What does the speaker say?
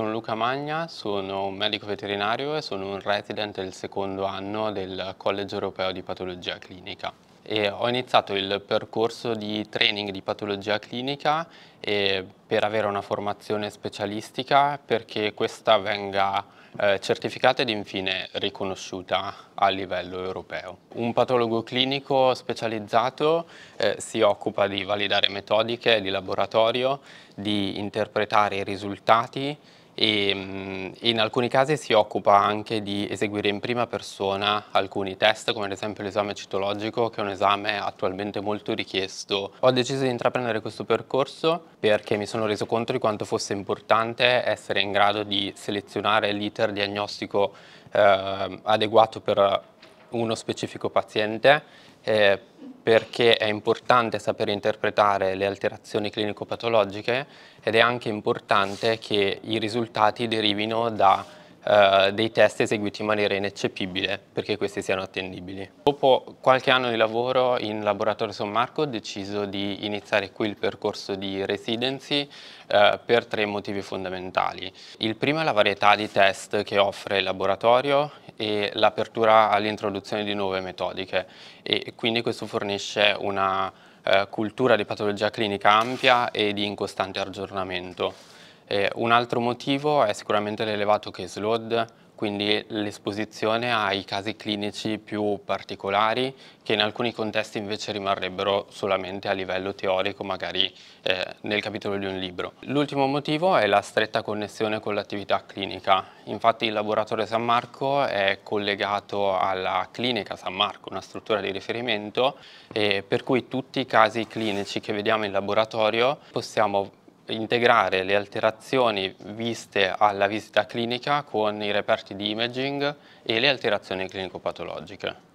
Sono Luca Magna, sono un medico veterinario e sono un resident del secondo anno del Collegio Europeo di Patologia Clinica. E ho iniziato il percorso di training di patologia clinica per avere una formazione specialistica perché questa venga eh, certificata ed infine riconosciuta a livello europeo. Un patologo clinico specializzato eh, si occupa di validare metodiche di laboratorio, di interpretare i risultati e, ehm, in alcuni casi si occupa anche di eseguire in prima persona alcuni test come ad esempio l'esame citologico che è un esame attualmente molto richiesto. Ho deciso di intraprendere questo percorso perché mi sono reso conto di quanto fosse importante essere in grado di selezionare l'iter diagnostico eh, adeguato per uno specifico paziente eh, perché è importante sapere interpretare le alterazioni clinico-patologiche ed è anche importante che i risultati derivino da eh, dei test eseguiti in maniera ineccepibile perché questi siano attendibili. Dopo qualche anno di lavoro in laboratorio San Marco ho deciso di iniziare qui il percorso di residency eh, per tre motivi fondamentali. Il primo è la varietà di test che offre il laboratorio e l'apertura all'introduzione di nuove metodiche e quindi questo fornisce una eh, cultura di patologia clinica ampia e di incostante aggiornamento. E un altro motivo è sicuramente l'elevato case load, quindi l'esposizione ai casi clinici più particolari che in alcuni contesti invece rimarrebbero solamente a livello teorico, magari eh, nel capitolo di un libro. L'ultimo motivo è la stretta connessione con l'attività clinica. Infatti il laboratorio San Marco è collegato alla clinica San Marco, una struttura di riferimento, eh, per cui tutti i casi clinici che vediamo in laboratorio possiamo integrare le alterazioni viste alla visita clinica con i reperti di imaging e le alterazioni clinico-patologiche.